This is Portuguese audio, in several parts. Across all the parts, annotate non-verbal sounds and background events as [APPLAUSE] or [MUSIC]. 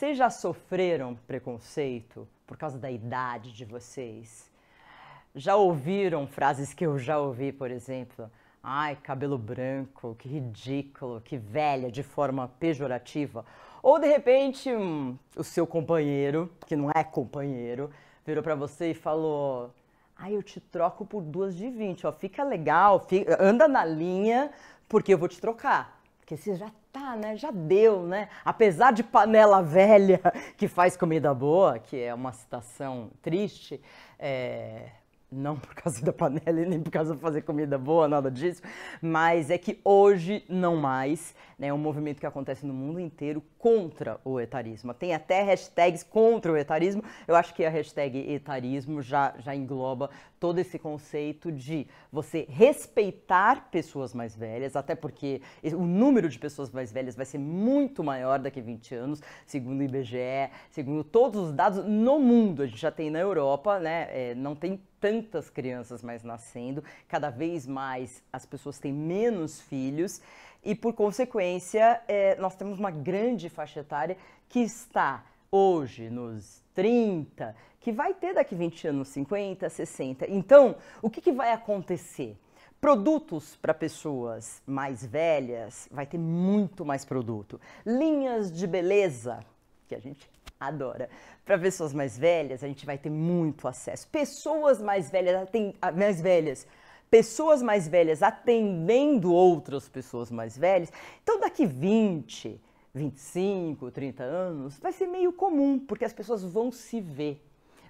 Vocês já sofreram preconceito por causa da idade de vocês? Já ouviram frases que eu já ouvi, por exemplo? Ai, cabelo branco, que ridículo, que velha, de forma pejorativa. Ou de repente, hum, o seu companheiro, que não é companheiro, virou para você e falou: Ai, eu te troco por duas de 20, ó, fica legal, fica, anda na linha, porque eu vou te trocar. Porque você já tá, né? Já deu, né? Apesar de panela velha [LAUGHS] que faz comida boa, que é uma citação triste, é, não por causa da panela e nem por causa de fazer comida boa, nada disso, mas é que hoje não mais, né, é um movimento que acontece no mundo inteiro contra o etarismo. Tem até hashtags contra o etarismo. Eu acho que a hashtag etarismo já, já engloba todo esse conceito de você respeitar pessoas mais velhas, até porque o número de pessoas mais velhas vai ser muito maior daqui a 20 anos, segundo o IBGE, segundo todos os dados no mundo. A gente já tem na Europa, né, é, não tem tantas crianças mais nascendo, cada vez mais as pessoas têm menos filhos e, por consequência, é, nós temos uma grande faixa etária que está hoje nos 30, que vai ter daqui 20 anos 50, 60. Então, o que, que vai acontecer? Produtos para pessoas mais velhas, vai ter muito mais produto. Linhas de beleza, que a gente adora. Para pessoas mais velhas, a gente vai ter muito acesso. Pessoas mais velhas, mais velhas, pessoas mais velhas atendendo outras pessoas mais velhas. Então, daqui 20, 25, 30 anos, vai ser meio comum, porque as pessoas vão se ver.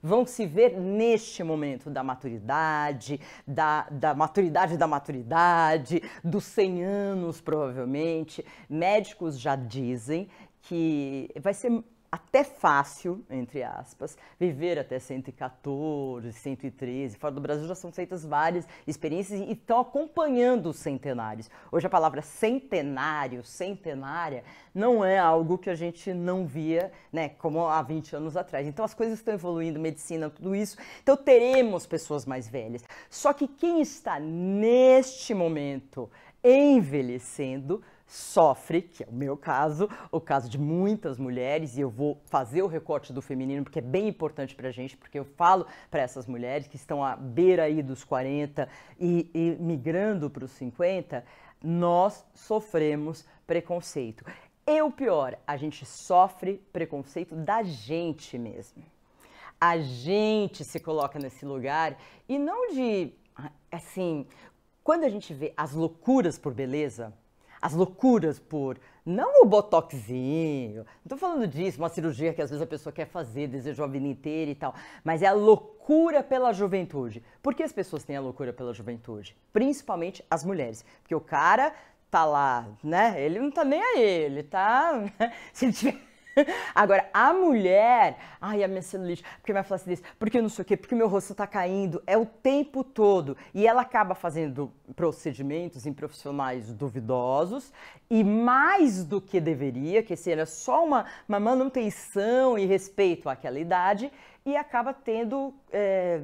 Vão se ver neste momento da maturidade, da, da maturidade da maturidade, dos 100 anos, provavelmente. Médicos já dizem que vai ser até fácil, entre aspas, viver até 114, 113. Fora do Brasil já são feitas várias experiências e estão acompanhando os centenários. Hoje a palavra centenário, centenária, não é algo que a gente não via, né, como há 20 anos atrás. Então as coisas estão evoluindo, medicina, tudo isso. Então teremos pessoas mais velhas. Só que quem está neste momento envelhecendo sofre, que é o meu caso, o caso de muitas mulheres, e eu vou fazer o recorte do feminino porque é bem importante para a gente, porque eu falo para essas mulheres que estão à beira aí dos 40 e, e migrando para os 50, nós sofremos preconceito. E o pior, a gente sofre preconceito da gente mesmo. A gente se coloca nesse lugar e não de assim, quando a gente vê as loucuras por beleza, as loucuras por não o botoxinho, não estou falando disso, uma cirurgia que às vezes a pessoa quer fazer, deseja a vida inteira e tal, mas é a loucura pela juventude. Por que as pessoas têm a loucura pela juventude? Principalmente as mulheres, porque o cara tá lá, né? Ele não tá nem aí, ele tá. [LAUGHS] Se ele tiver [LAUGHS] Agora, a mulher, ai, a minha celulite, porque minha flacidez, porque não sei o quê, porque meu rosto tá caindo, é o tempo todo. E ela acaba fazendo procedimentos em profissionais duvidosos e mais do que deveria, que seria é só uma, uma manutenção e respeito àquela idade, e acaba tendo é,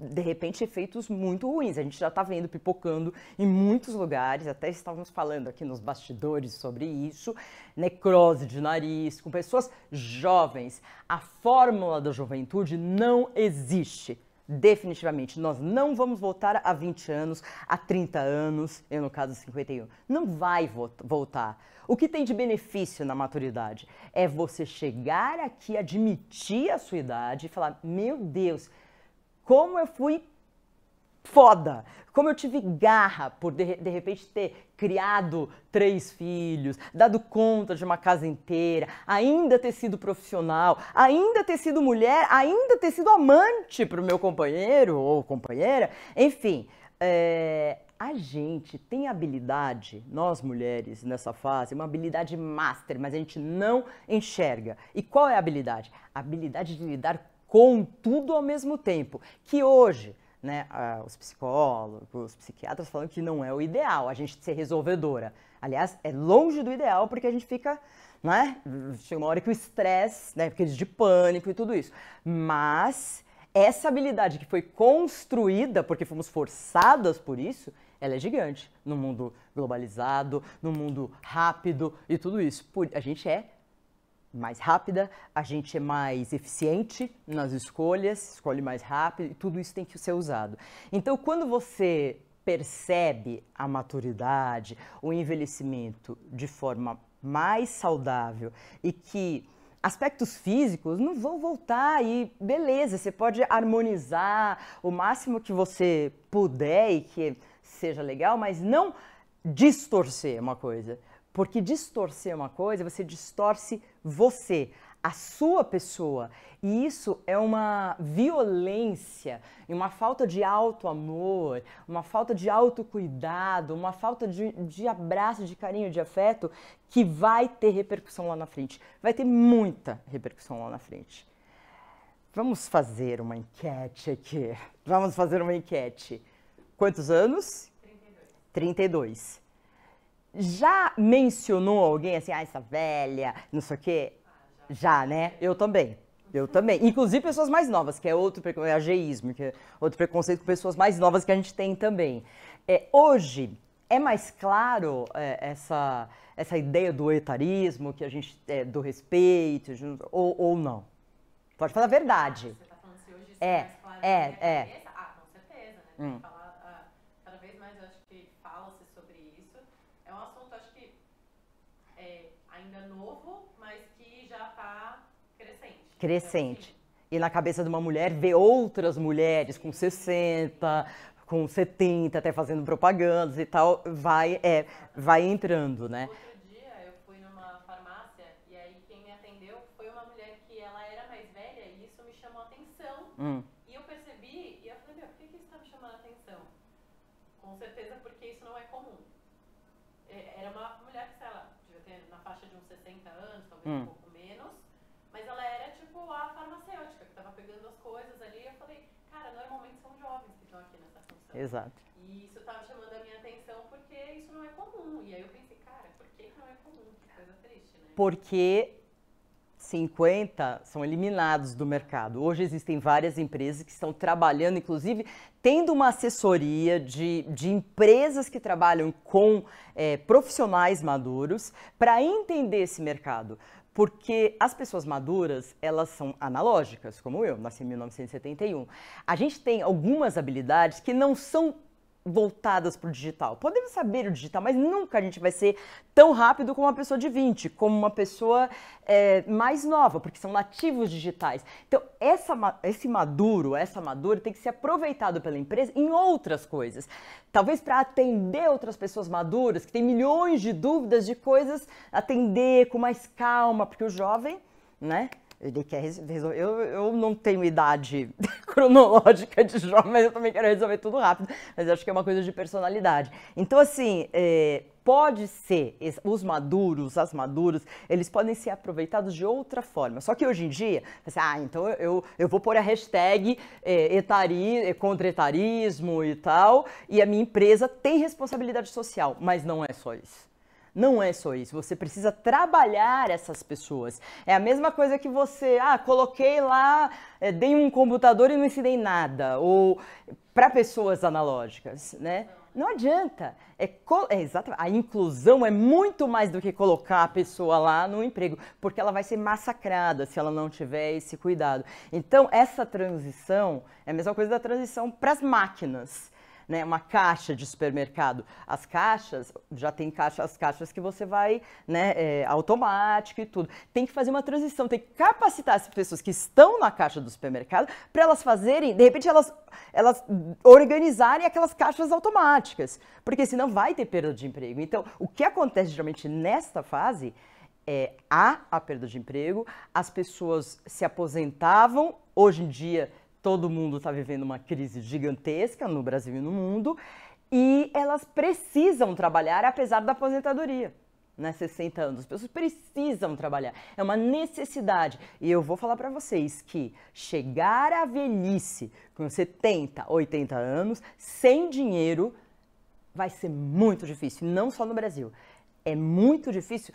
de repente, efeitos muito ruins. A gente já está vendo pipocando em muitos lugares, até estávamos falando aqui nos bastidores sobre isso, necrose de nariz, com pessoas jovens. A fórmula da juventude não existe. Definitivamente, nós não vamos voltar a 20 anos, a 30 anos, eu no caso 51. Não vai voltar. O que tem de benefício na maturidade é você chegar aqui, admitir a sua idade e falar: meu Deus, como eu fui foda, como eu tive garra por de, de, repente ter criado três filhos, dado conta de uma casa inteira, ainda ter sido profissional, ainda ter sido mulher, ainda ter sido amante para o meu companheiro ou companheira, enfim. É, a gente tem habilidade, nós mulheres nessa fase, uma habilidade master, mas a gente não enxerga. E qual é a habilidade? A habilidade de lidar com tudo ao mesmo tempo, que hoje né, os psicólogos, os psiquiatras falam que não é o ideal a gente ser resolvedora. Aliás, é longe do ideal porque a gente fica, né, chega uma hora que o estresse, né, crise de pânico e tudo isso. Mas essa habilidade que foi construída porque fomos forçadas por isso, ela é gigante no mundo globalizado, no mundo rápido e tudo isso. A gente é mais rápida, a gente é mais eficiente nas escolhas, escolhe mais rápido e tudo isso tem que ser usado. Então, quando você percebe a maturidade, o envelhecimento de forma mais saudável e que aspectos físicos não vão voltar e beleza, você pode harmonizar o máximo que você puder e que seja legal, mas não distorcer uma coisa. Porque distorcer uma coisa, você distorce você, a sua pessoa. E isso é uma violência, uma falta de auto-amor, uma falta de autocuidado, uma falta de, de abraço, de carinho, de afeto, que vai ter repercussão lá na frente. Vai ter muita repercussão lá na frente. Vamos fazer uma enquete aqui. Vamos fazer uma enquete. Quantos anos? 32. 32 já mencionou alguém assim, ah, essa velha, não sei o quê? Já, né? Eu também. Eu também. Inclusive pessoas mais novas, que é outro é ageísmo, que é outro preconceito com pessoas mais novas que a gente tem também. É, hoje é mais claro é, essa, essa ideia do etarismo, que a gente é, do respeito, ou, ou não? Pode falar a verdade. Você está falando se hoje isso é, é mais claro é, é. Ah, com certeza, né? Hum. Falar ainda novo, mas que já está crescente. Crescente. Então, assim, e na cabeça de uma mulher ver outras mulheres com 60, com 70, até fazendo propagandas e tal, vai, é, vai entrando, né? Outro dia eu fui numa farmácia e aí quem me atendeu foi uma mulher que ela era mais velha e isso me chamou a atenção. Hum. E eu percebi e eu falei, meu, por que, que isso está me chamando a atenção? Com certeza porque isso não é comum. É, era uma mulher que, sei lá, faixa de uns 60 anos, talvez hum. um pouco menos. Mas ela era tipo a farmacêutica que estava pegando as coisas ali. Eu falei, cara, normalmente são jovens que estão aqui nessa função. Exato. E isso estava chamando a minha atenção porque isso não é comum. E aí eu pensei, cara, por que não é comum? Que coisa triste, né? Porque 50 são eliminados do mercado. Hoje existem várias empresas que estão trabalhando, inclusive tendo uma assessoria de, de empresas que trabalham com é, profissionais maduros para entender esse mercado. Porque as pessoas maduras, elas são analógicas, como eu, nasci em 1971. A gente tem algumas habilidades que não são voltadas para o digital. Podemos saber o digital, mas nunca a gente vai ser tão rápido como uma pessoa de 20, como uma pessoa é, mais nova, porque são nativos digitais. Então, essa, esse maduro, essa madura tem que ser aproveitado pela empresa em outras coisas. Talvez para atender outras pessoas maduras, que têm milhões de dúvidas de coisas, atender com mais calma, porque o jovem, né? Ele quer resolver. Eu, eu não tenho idade [LAUGHS] cronológica de jovem, mas eu também quero resolver tudo rápido. Mas acho que é uma coisa de personalidade. Então, assim, é, pode ser, os maduros, as maduras, eles podem ser aproveitados de outra forma. Só que hoje em dia, assim, ah, então eu, eu vou pôr a hashtag é, etari, é, contra etarismo e tal, e a minha empresa tem responsabilidade social, mas não é só isso. Não é só isso, você precisa trabalhar essas pessoas. É a mesma coisa que você, ah, coloquei lá, é, dei um computador e não ensinei nada, ou para pessoas analógicas, né? Não adianta. É, é exatamente. A inclusão é muito mais do que colocar a pessoa lá no emprego, porque ela vai ser massacrada se ela não tiver esse cuidado. Então, essa transição é a mesma coisa da transição para as máquinas né, uma caixa de supermercado. As caixas, já tem caixa, as caixas que você vai, né, é, automático e tudo. Tem que fazer uma transição, tem que capacitar as pessoas que estão na caixa do supermercado para elas fazerem, de repente elas, elas organizarem aquelas caixas automáticas, porque senão vai ter perda de emprego. Então, o que acontece geralmente nesta fase é, há a perda de emprego, as pessoas se aposentavam, hoje em dia Todo mundo está vivendo uma crise gigantesca no Brasil e no mundo e elas precisam trabalhar apesar da aposentadoria. Né, 60 anos, as pessoas precisam trabalhar, é uma necessidade. E eu vou falar para vocês que chegar à velhice com 70, 80 anos, sem dinheiro, vai ser muito difícil, não só no Brasil é muito difícil.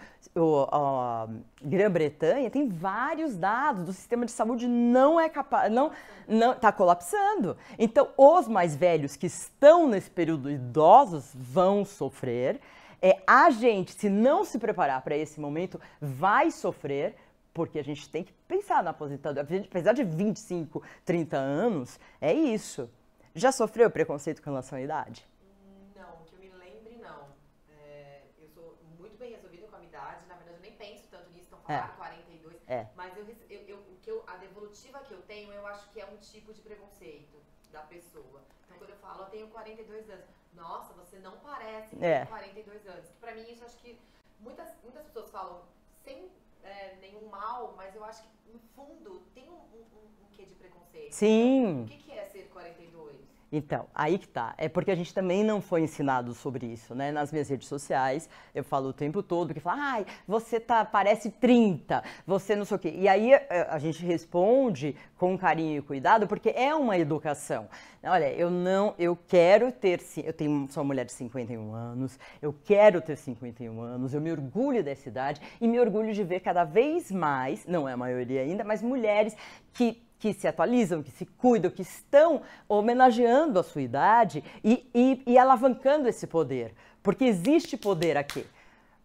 a Grã-Bretanha tem vários dados do sistema de saúde não é capaz, não, não está colapsando. Então, os mais velhos que estão nesse período idosos vão sofrer. É, a gente, se não se preparar para esse momento, vai sofrer, porque a gente tem que pensar na aposentadoria. Apesar de 25, 30 anos, é isso. Já sofreu preconceito com relação à idade? é. 42. É. Mas eu, eu, eu, o que eu, a devolutiva que eu tenho, eu acho que é um tipo de preconceito da pessoa. Então, quando eu falo, eu tenho 42 anos. Nossa, você não parece que é. tem 42 anos. Pra mim, isso acho que muitas, muitas pessoas falam sem é, nenhum mal, mas eu acho que, no fundo, tem um, um, um, um quê de preconceito. Sim. Então, o que, que é ser 42? Então, aí que tá. É porque a gente também não foi ensinado sobre isso, né? Nas minhas redes sociais, eu falo o tempo todo que fala, ai, você tá, parece 30, você não sei o quê. E aí eh, a gente responde com carinho e cuidado, porque é uma educação. Olha, eu não, eu quero ter, eu tenho, sou uma mulher de 51 anos, eu quero ter 51 anos, eu me orgulho dessa idade e me orgulho de ver cada vez mais, não é a maioria ainda, mas mulheres que que se atualizam, que se cuidam, que estão homenageando a sua idade e, e, e alavancando esse poder. Porque existe poder aqui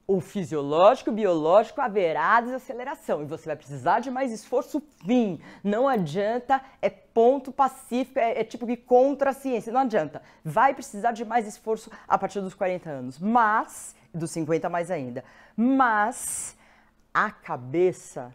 o fisiológico, o biológico, haverá desaceleração e você vai precisar de mais esforço, fim. Não adianta, é ponto pacífico, é, é, tipo que contra a ciência, não adianta. Vai precisar de mais esforço a partir dos 40 anos, mas, dos 50 mais ainda, mas a cabeça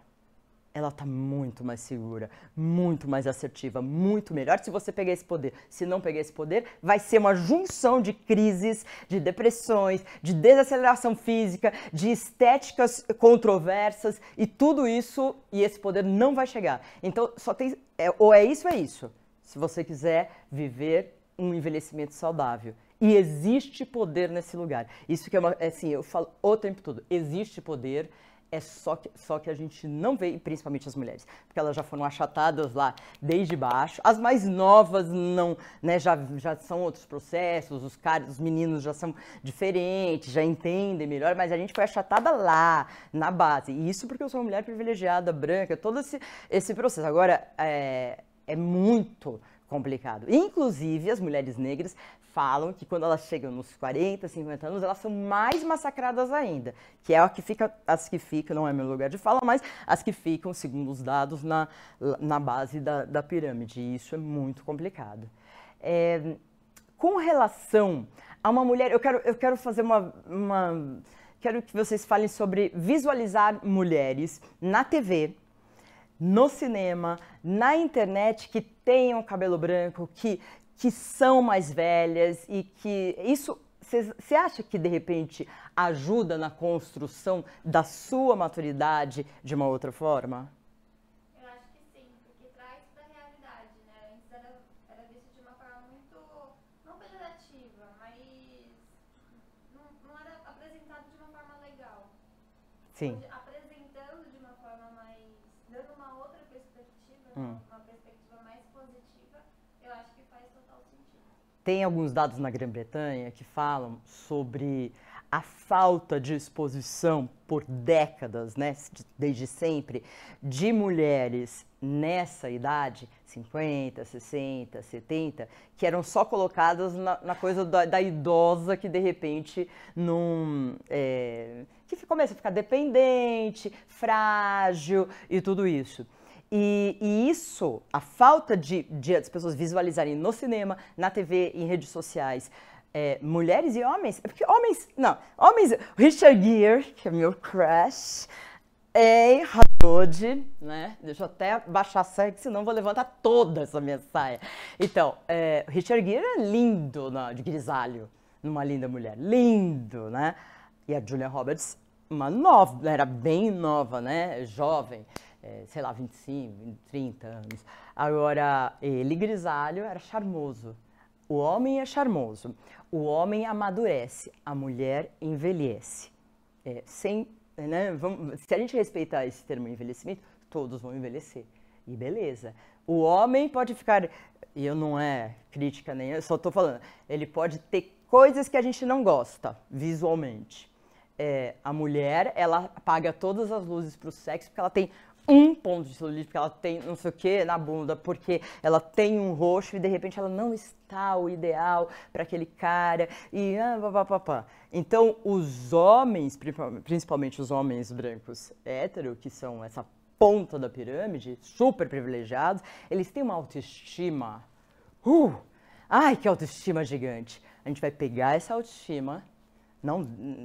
ela está muito mais segura, muito mais assertiva, muito melhor se você pegar esse poder. Se não pegar esse poder, vai ser uma junção de crises, de depressões, de desaceleração física, de estéticas controversas e tudo isso e esse poder não vai chegar. Então, só tem é, ou é isso ou é isso. Se você quiser viver um envelhecimento saudável, e existe poder nesse lugar. Isso que é uma, é assim, eu falo o tempo todo, existe poder é só que, só que a gente não vê, principalmente as mulheres, porque elas já foram achatadas lá desde baixo. As mais novas não, né? Já, já são outros processos, os caras, os meninos já são diferentes, já entendem melhor, mas a gente foi achatada lá, na base. E isso porque eu sou uma mulher privilegiada, branca, todo esse, esse processo. Agora, é, é muito complicado. Inclusive, as mulheres negras falam que quando elas chegam nos 40, 50 anos, elas são mais massacradas ainda, que é a que fica, as que ficam, não é meu lugar de fala, mas as que ficam, segundo os dados, na, na base da, da pirâmide. E isso é muito complicado. É, com relação a uma mulher, eu quero, eu quero fazer uma, uma. Quero que vocês falem sobre visualizar mulheres na TV, no cinema, na internet que tenham cabelo branco, que, que são mais velhas e que isso você acha que de repente ajuda na construção da sua maturidade de uma outra forma? Eu acho que sim, porque traz da realidade, né? Antes era, era visto de uma forma muito, não pejorativa, mas não, era apresentado de uma forma legal. Sim. Tem alguns dados na Grã-Bretanha que falam sobre a falta de exposição por décadas, né, desde sempre, de mulheres nessa idade, 50, 60, 70, que eram só colocadas na, na coisa da, da, idosa que de repente não. É, que começa a ficar dependente, frágil e tudo isso. E, e isso, a falta de, de as pessoas visualizarem no cinema, na TV, em redes sociais, é, mulheres e homens. É porque homens, não, homens. Richard Gere, que é meu crush, é Hollywood, né? Deixa eu até baixar a saia, que senão vou levantar toda essa minha saia. Então, é, Richard Gere é lindo não, de grisalho, numa linda mulher. Lindo, né? E a Julia Roberts, uma nova, era bem nova, né? Jovem é, sei lá, 25, 30 anos. Agora, ele, grisalho, era charmoso. O homem é charmoso. O homem amadurece, a mulher envelhece. É, sem, né, vamos, se a gente respeitar esse termo envelhecimento, todos vão envelhecer. E beleza. O homem pode ficar, e eu não é crítica nem, eu só estou falando, ele pode ter coisas que a gente não gosta visualmente. É, a mulher, ela apaga todas as luzes para o sexo porque ela tem um ponto de celulite, porque ela tem não sei o que na bunda, porque ela tem um roxo e de repente ela não está o ideal para aquele cara e ah, pá, pá, pá, Então, os homens, principalmente os homens brancos hétero, que são essa ponta da pirâmide, super privilegiados, eles têm uma autoestima. Uh, ai, que autoestima gigante! A gente vai pegar essa autoestima, não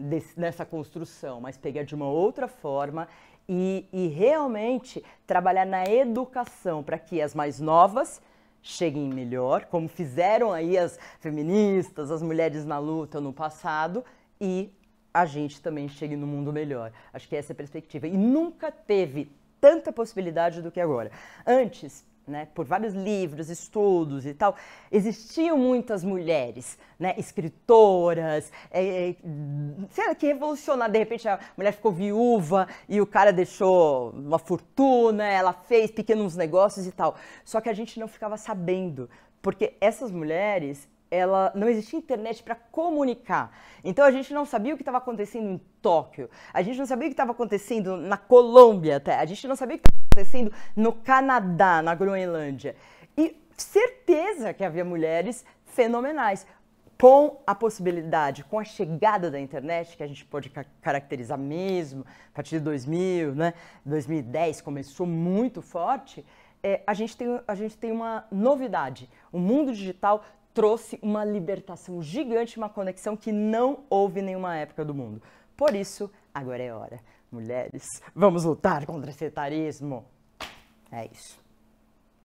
desse, nessa construção, mas pegar de uma outra forma e, e realmente trabalhar na educação para que as mais novas cheguem melhor, como fizeram aí as feministas, as mulheres na luta no passado, e a gente também chegue no mundo melhor. Acho que essa é a perspectiva. E nunca teve tanta possibilidade do que agora. Antes, né, por vários livros, estudos e tal, existiam muitas mulheres, né, escritoras, é, é, será que revolucionar de repente a mulher ficou viúva e o cara deixou uma fortuna, ela fez pequenos negócios e tal. Só que a gente não ficava sabendo, porque essas mulheres ela não existia internet para comunicar. Então a gente não sabia o que estava acontecendo em Tóquio, a gente não sabia o que estava acontecendo na Colômbia, até. a gente não sabia o que estava acontecendo no Canadá, na Groenlândia. E certeza que havia mulheres fenomenais. Com a possibilidade, com a chegada da internet, que a gente pode ca caracterizar mesmo, a partir de 2000, né? 2010 começou muito forte, é, a, gente tem, a gente tem uma novidade. O mundo digital trouxe uma libertação gigante, uma conexão que não houve em nenhuma época do mundo. Por isso, agora é hora. Mulheres, vamos lutar contra esse etarismo. É isso.